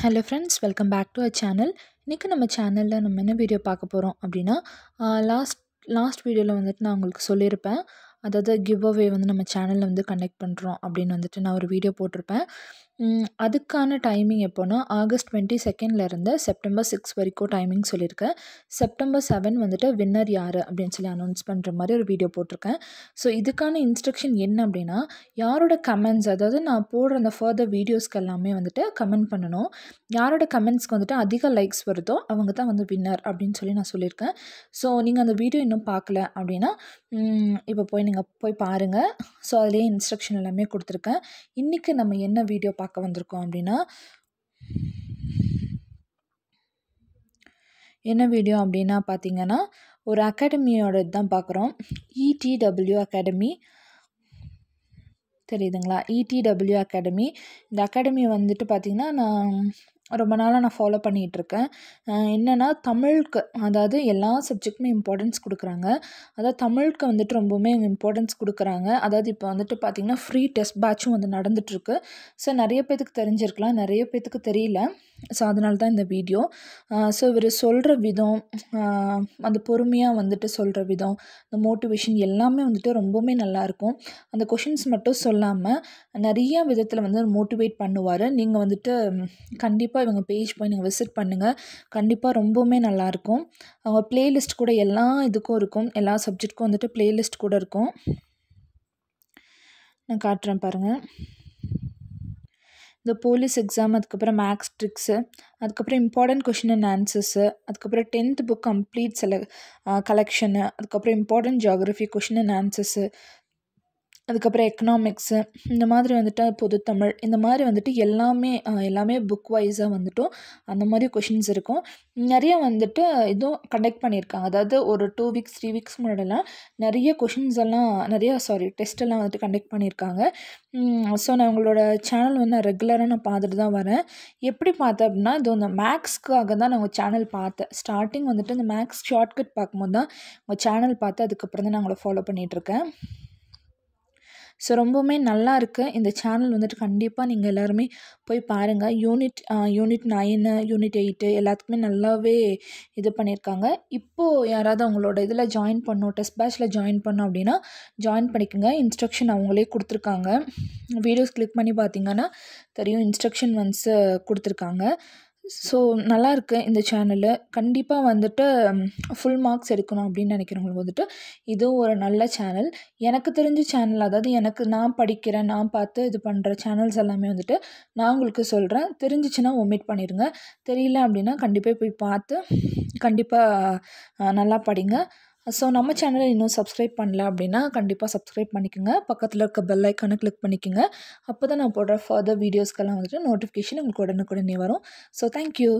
hello friends welcome back to a channel இன்றைக்கி நம்ம சேனலில் நம்ம என்ன வீடியோ பார்க்க போகிறோம் அப்படின்னா லாஸ்ட் லாஸ்ட் வீடியோவில் வந்துட்டு நான் உங்களுக்கு சொல்லியிருப்பேன் அதாவது கிவ் அவே வந்து நம்ம சேனலில் வந்து கனெக்ட் பண்ணுறோம் அப்படின்னு வந்துட்டு நான் ஒரு வீடியோ போட்டிருப்பேன் அதுக்கான டைமிங் எப்போன்னா ஆகஸ்ட் டுவெண்ட்டி செகண்ட்லேருந்து செப்டம்பர் சிக்ஸ் வரைக்கும் டைமிங் சொல்லியிருக்கேன் செப்டம்பர் செவன் வந்துட்டு வின்னர் யார் அப்படின்னு சொல்லி அனௌன்ஸ் பண்ணுற மாதிரி ஒரு வீடியோ போட்டிருக்கேன் ஸோ இதுக்கான இன்ஸ்ட்ரக்ஷன் என்ன அப்படின்னா யாரோட கமெண்ட்ஸ் அதாவது நான் போடுற அந்த ஃபர்தர் வீடியோஸ்க்கு எல்லாமே வந்துட்டு கமெண்ட் பண்ணணும் யாரோட கமெண்ட்ஸ்க்கு வந்துட்டு அதிக லைக்ஸ் வருதோ அவங்க தான் வந்து வின்னர் அப்படின்னு சொல்லி நான் சொல்லியிருக்கேன் ஸோ நீங்கள் அந்த வீடியோ இன்னும் பார்க்கல அப்படின்னா இப்போ போய் நீங்கள் போய் பாருங்கள் ஸோ அதிலே இன்ஸ்ட்ரக்ஷன் எல்லாமே கொடுத்துருக்கேன் இன்றைக்கி நம்ம என்ன வீடியோ பார்க்க பார்க்க வந்திருக்கோம் அப்படின்னா என்ன வீடியோ அப்படின்னா பார்த்தீங்கன்னா ஒரு அகாடமியோட தான் பார்க்குறோம் இடிடபிள்யூ e அகாடமி தெரியுதுங்களா இடிடபிள்யூ e அகாடமி இந்த அகாடமி வந்துட்டு பார்த்திங்கன்னா நான் ரொம்ப நாளாக நான் ஃபாலோ பண்ணிகிட்ருக்கேன் என்னென்னா தமிழுக்கு அதாவது எல்லா சப்ஜெக்ட்டுமே இம்பார்ட்டன்ஸ் கொடுக்குறாங்க அதாவது தமிழுக்கு வந்துட்டு ரொம்பவுமே இம்பார்ட்டன்ஸ் கொடுக்குறாங்க அதாவது இப்போ வந்துட்டு பார்த்திங்கன்னா ஃப்ரீ டெஸ்ட் பேட்சும் வந்து நடந்துகிட்ருக்கு ஸோ நிறைய பேத்துக்கு தெரிஞ்சிருக்கலாம் நிறைய பேத்துக்கு தெரியல ஸோ அதனால தான் இந்த வீடியோ ஸோ இவர் சொல்கிற விதம் அந்த பொறுமையாக வந்துட்டு சொல்கிற விதம் இந்த மோட்டிவேஷன் எல்லாமே வந்துட்டு ரொம்பவுமே நல்லாயிருக்கும் அந்த கொஷின்ஸ் மட்டும் சொல்லாமல் நிறைய விதத்தில் வந்து மோட்டிவேட் பண்ணுவார் நீங்கள் வந்துட்டு கண்டிப்பாக கண்டிப்பாக இவங்க பேஜ் போய் நீங்கள் விசிட் பண்ணுங்கள் கண்டிப்பாக ரொம்பவுமே நல்லாயிருக்கும் அவங்க ப்ளேலிஸ்ட் கூட எல்லா இதுக்கும் இருக்கும் எல்லா சப்ஜெக்ட்க்கும் வந்துட்டு ப்ளேலிஸ்ட் கூட இருக்கும் நான் காட்டுறேன் பாருங்கள் இந்த போலீஸ் எக்ஸாம் அதுக்கப்புறம் மேக்ஸ் ட்ரிக்ஸு அதுக்கப்புறம் இம்பார்ட்டன்ட் கொஷின் அண்ட் ஆன்சர்ஸு அதுக்கப்புறம் டென்த் புக் கம்ப்ளீட் செல கலெக்ஷனு அதுக்கப்புறம் important geography question and answers அதுக்கப்புறம் எக்கனாமிக்ஸு இந்த மாதிரி வந்துட்டு பொதுத்தமிழ் இந்த மாதிரி வந்துட்டு எல்லாமே எல்லாமே புக் வைஸாக வந்துட்டும் அந்த மாதிரி கொஷின்ஸ் இருக்கும் நிறைய வந்துட்டு இதுவும் கண்டக்ட் பண்ணியிருக்காங்க அதாவது ஒரு டூ வீக்ஸ் த்ரீ வீக்ஸ் முன்னாடிலாம் நிறைய கொஷின்ஸ் எல்லாம் நிறைய சாரி டெஸ்ட் எல்லாம் வந்துட்டு கண்டக்ட் பண்ணியிருக்காங்க ஸோ நான் உங்களோட சேனல் வந்து நான் ரெகுலராக நான் பார்த்துட்டு தான் வரேன் எப்படி பார்த்தேன் அப்படின்னா இது இந்த மேக்ஸ்க்காக தான் நான் உங்கள் சேனல் பார்த்தேன் ஸ்டார்டிங் வந்துட்டு இந்த மேக்ஸ் ஷார்ட்கட் பார்க்கும்போது தான் உங்கள் சேனல் பார்த்து அதுக்கப்புறம் தான் நான் உங்களை ஃபாலோ பண்ணிகிட்ருக்கேன் ஸோ ரொம்பவுமே நல்லா இருக்குது இந்த சேனல் வந்துட்டு கண்டிப்பாக நீங்கள் எல்லாருமே போய் பாருங்கள் unit unit nine unit eight எல்லாத்துக்குமே நல்லாவே இது பண்ணியிருக்காங்க இப்போது யாராவது அவங்களோட இதில் ஜாயின் பண்ணோம் டெஸ்ட் பேச்சில் ஜாயின் பண்ணோம் அப்படின்னா ஜாயின் பண்ணிக்கோங்க இன்ஸ்ட்ரக்ஷன் அவங்களே கொடுத்துருக்காங்க வீடியோஸ் கிளிக் பண்ணி பார்த்தீங்கன்னா தெரியும் இன்ஸ்ட்ரக்ஷன் வந்து கொடுத்துருக்காங்க ஸோ நல்லாயிருக்கு இந்த சேனலு கண்டிப்பாக வந்துட்டு ஃபுல் மார்க்ஸ் எடுக்கணும் அப்படின்னு நினைக்கிறவங்களுக்கு வந்துட்டு இது ஒரு நல்ல சேனல் எனக்கு தெரிஞ்ச சேனல் அதாவது எனக்கு நான் படிக்கிறேன் நான் பார்த்து இது பண்ணுற சேனல்ஸ் எல்லாமே வந்துட்டு நான் உங்களுக்கு சொல்கிறேன் தெரிஞ்சிச்சுன்னா ஒமிட் பண்ணிடுங்க தெரியல அப்படின்னா கண்டிப்பாக போய் பார்த்து கண்டிப்பாக நல்லா படிங்க ஸோ நம்ம சேனலை இன்னும் சப்ஸ்கிரைப் பண்ணல அப்படின்னா கண்டிப்பாக சப்ஸ்கிரைப் பண்ணிக்கோங்க பக்கத்தில் இருக்க பெல் ஐக்கானை கிளிக் பண்ணிக்கோங்க அப்போ தான் நான் போடுற ஃபர்தர் வீடியோஸ்க்கெல்லாம் வந்துட்டு நோட்டிஃபிகேஷன் உங்களுக்கு உடனுக்குடனே வரும் ஸோ தேங்க்யூ